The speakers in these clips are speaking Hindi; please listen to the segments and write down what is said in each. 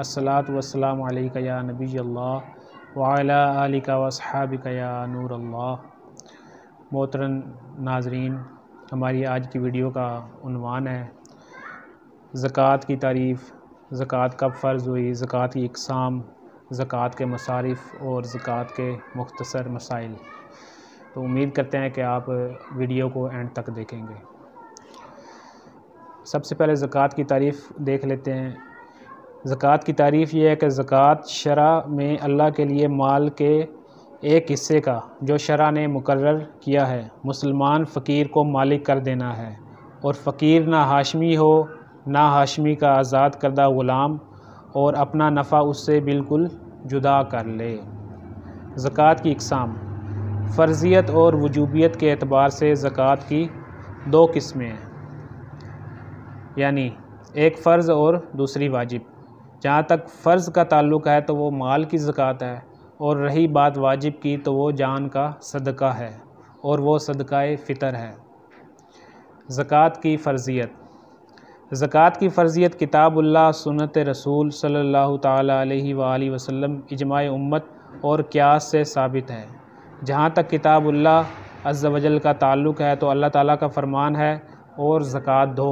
असलात वसलाम या नबी अल्लाह वाला आलिका वसहाबिका या नूर अल्लाह मोहतरम नाजरीन हमारी आज की वीडियो का उनवान है ज़क़़त की तारीफ़ ज़क़़त कब फ़र्ज़ हुई ज़क़़त की इकसाम ज़क़़त के मसारिफ़ और ज़क़़त के मुख्तसर मसाइल तो उम्मीद करते हैं कि आप वीडियो को एंड तक देखेंगे सबसे पहले ज़क़़त की तारीफ़ देख लेते हैं ज़क़़त की तारीफ़ यह है कि ज़क़़त शरा में अल्लाह के लिए माल के एक हिस्से का जो शरा ने मुकर किया है मुसलमान फ़कीर को मालिक कर देना है और फ़कीर ना हाशमी हो ना हाशमी का आज़ाद करदा ग़ुलाम और अपना नफ़ा उससे बिल्कुल जुदा कर ले ज़क़़त की इकसाम फ़र्जियत और वजूबियत के अतबार से ज़क़़त की दो किस्में हैं यानी एक फ़र्ज़ और दूसरी वाजिब जहाँ तक फ़र्ज़ का ताल्लुक़ है तो वो माल की ज़क़़त है और रही बात वाजिब की तो वो जान का सदका है और वो सदका फ़ितर है ज़क़़त की फ़र्जियत ज़क़़त की फ़र्जियत किताबुल्ला सुनत रसूल सल्लल्लाहु अलैहि वसल्लम इजमाय उम्मत और क्यास से साबित है जहाँ तक किताबुल्ला अज्जा वजल का ताल्लुक़ है तो अल्लाह ताला का फ़रमान है और ज़क़़त दो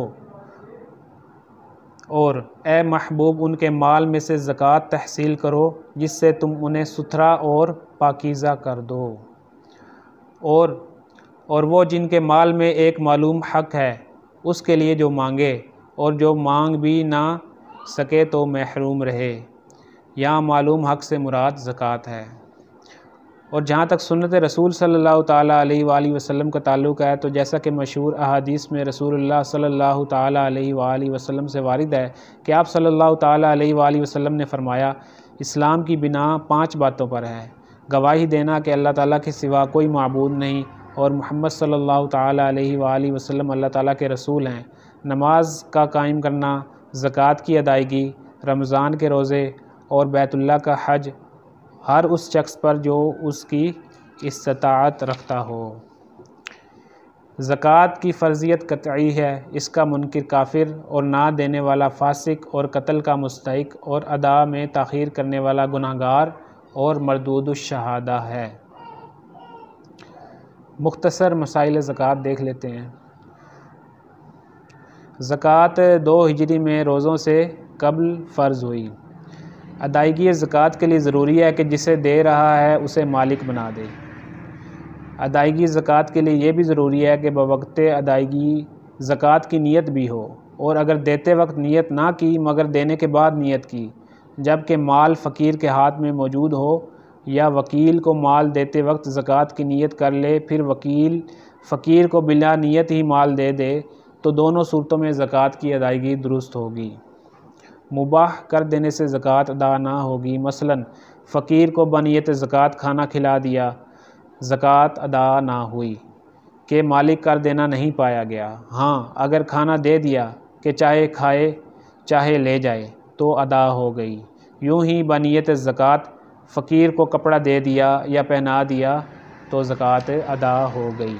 और ए महबूब उनके माल में से ज़क़़त तहसील करो जिससे तुम उन्हें सुथरा और पाकिज़ा कर दो और और वो जिनके माल में एक मालूम हक़ है उसके लिए जो मांगे और जो मांग भी ना सके तो महरूम रहे यहाँ मालूम हक़ से मुराद ज़क़़त है और जहाँ तक सुनत रसूल सल्लल्लाहु अलैहि वसल्लम का ताल्लुक है तो जैसा कि मशहूर अहादीस में रसूलुल्लाह सल्लल्लाहु अलैहि वसल्लम से वारिद है कि आप सल्लल्लाहु अलैहि वसल्लम ने फरमाया इस्लाम की बिना पाँच बातों पर है गवाही देना कि अल्लाह ताली के सिवा कोई मबूद नहीं और मोहम्मद सल्लल्लाहु अलैहि वसल्लम अल्लाह ताली के रसूल हैं नमाज का कायम करना ज़क़़त की अदायगी रमज़ान के रोज़े और बैतुल्ला का हज हर उस शख्स पर जो उसकी इस्तात रखता हो ज़क़़त की फ़र्जियत कतई है इसका मुनकर काफिर और ना देने वाला फासिक और कत्ल का मुस्तक और अदा में तख़िर करने वाला गुनागार और मरदूद शहादा है मुख्तसर मसाइल ज़क़़त देख लेते हैं ज़क़़त दो हिजरी में रोज़ों से कबल फ़र्ज़ हुई अदायगी ज़क़़त के लिए ज़रूरी है कि जिसे दे रहा है उसे मालिक बना दे अदायगी ज़क़़त के लिए यह भी ज़रूरी है कि बवक्त अदायगी ज़क़़त की नीयत भी हो और अगर देते वक्त नीयत ना की मगर देने के बाद नीयत की जबकि माल फ़कीर के हाथ में मौजूद हो या वकील को माल देते वक्त ज़क़़त की नीयत कर ले फिर वकील फ़कीर को बिला नीयत ही माल दे दे तो दोनों सूरतों में ज़क़़त की अदायगी दुरुस्त होगी मुबाह कर देने से ज़क़़त अदा ना होगी मसलन फ़कीर को बनीत ज़क़़त खाना खिला दिया ज़क़़त अदा ना हुई के मालिक कर देना नहीं पाया गया हाँ अगर खाना दे दिया कि चाहे खाए चाहे ले जाए तो अदा हो गई यूं ही बनीत ज़क़़त फ़कीर को कपड़ा दे दिया या पहना दिया तो ज़क़़त अदा हो गई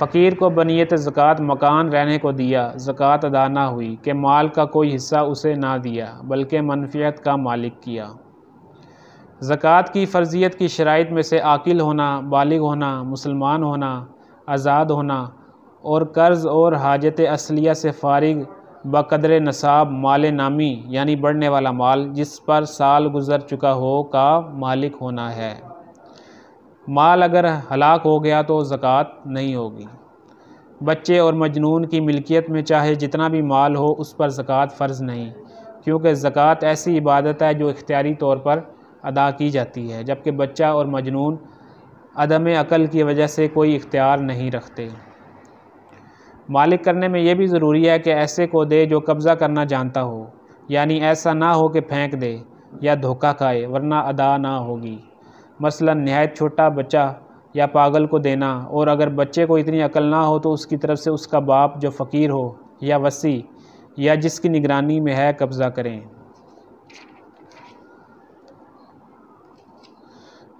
फ़कीर को बनीत ज़क़़त मकान रहने को दिया ज़क़़त अदा ना हुई कि माल का कोई हिस्सा उसे ना दिया बल्कि मनफियत का मालिक किया ज़क़़त की फ़र्जियत की शराइ में से आकिल होना बालग होना मुसलमान होना आज़ाद होना और कर्ज़ और हाजत असलिया से फारिग बदर नसाब माल नामी यानी बढ़ने वाला माल जिस पर साल गुज़र चुका हो का मालिक होना है माल अगर हलाक हो गया तो ज़क़़त नहीं होगी बच्चे और मजनून की मिल्कियत में चाहे जितना भी माल हो उस पर ज़क़़त फ़र्ज़ नहीं क्योंकि ज़क़़त ऐसी इबादत है जो इख्तियारी तौर पर अदा की जाती है जबकि बच्चा और मजनून अदम अकल की वजह से कोई इख्तियार नहीं रखते मालिक करने में यह भी ज़रूरी है कि ऐसे को दे जो कब्ज़ा करना जानता हो यानी ऐसा ना हो कि फेंक दे या धोखा खाए वरना अदा ना होगी मसलन नहायत छोटा बच्चा या पागल को देना और अगर बच्चे को इतनी अकल ना हो तो उसकी तरफ से उसका बाप जो फ़कीर हो या वसी या जिसकी निगरानी में है कब्ज़ा करें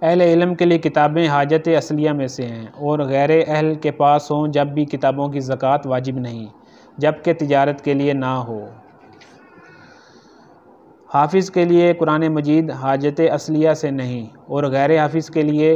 अहल इलम के लिए किताबें हाजत असलिया में से हैं और गैर अहल के पास हों जब भी किताबों की ज़क़़त वाजिब नहीं जबकि तजारत के लिए ना हो हाफिज़ के लिए कुरान मजीद हाजत असलिया से नहीं और गैर हाफिज़ के लिए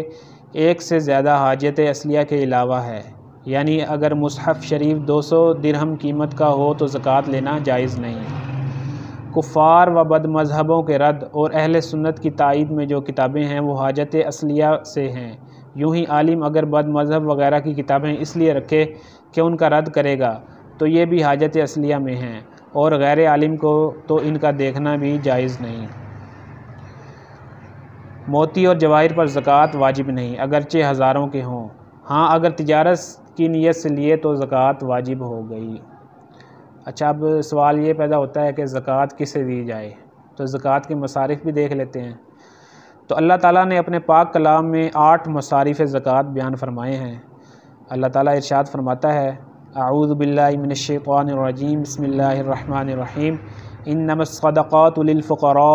एक से ज़्यादा हाजत असलिया के अलावा है यानी अगर मुसहफ़ शरीफ 200 दिरहम कीमत का हो तो ज़क़़त लेना जायज़ नहीं कुफ़ार व बद मज़हबों के रद्द और अहल सुन्नत की तइद में जो किताबें हैं वो हाजत असलिया से हैं यूँ ही आलिम अगर बद मज़हब वगैरह की किताबें इसलिए रखे कि उनका रद्द करेगा तो ये भी हाजत असलिया में हैं और गैर आलिम को तो इनका देखना भी जायज़ नहीं मोती और जवाहिर पर ज़क़़त वाजिब नहीं अगरचे हज़ारों के हों हाँ अगर तजारत की नीयत से लिए तो ज़क़़त वाजिब हो गई अच्छा अब सवाल ये पैदा होता है कि ज़क़़त किसे दी जाए तो ज़क़़त के मसारफ भी देख लेते हैं तो अल्लाह ताला ने अपने पाक कलाम में आठ मसारफ़ ज़क़़त बयान फरमाए हैं अल्लाह ताला इरशाद फरमाता है आऊदबिल्लिमिनशैतरजीम बसमीम इनमसदक़ातफ़रा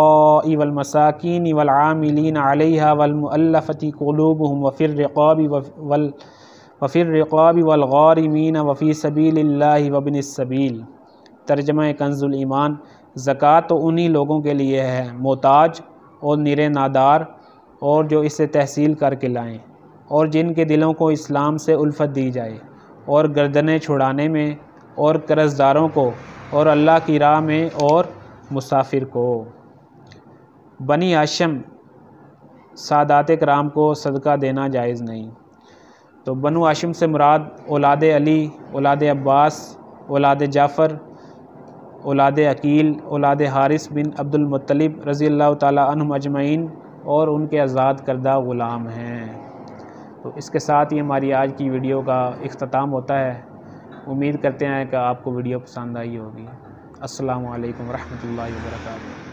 वलमसाकिन वलामिलीन आलिया वलमफ़ती कलूब हम वफ़िर रक़ाबी वल वफ़िर रक़ाबी वलग़ारमीन वफ़ी सबील वबिन सबील तर्जमा कंजुलईमान ज़क़़त तो उन्हीं लोगों के लिए है मोताज और निर नादार और जो इसे तहसील करके लाएँ और जिनके दिलों को इस्लाम से उल्फत दी जाए और गर्दनें छुड़ाने में और कर्जदारों को और अल्लाह की राह में और मुसाफिर को बनी आशम सादात कराम को सदका देना जायज़ नहीं तो बनु आशम से मुराद औलाद अली औलाद अब्बास औलाद जाफ़र औलाद अकील औलाद हारिस बिन अब्दुलमतलब रज़ी अल्लाह तम अजमैन और उनके आज़ाद करदा ग़ुलाम हैं तो इसके साथ ही हमारी आज की वीडियो का अख्ताम होता है उम्मीद करते हैं कि आपको वीडियो पसंद आई होगी असलकम वरहमल वर्का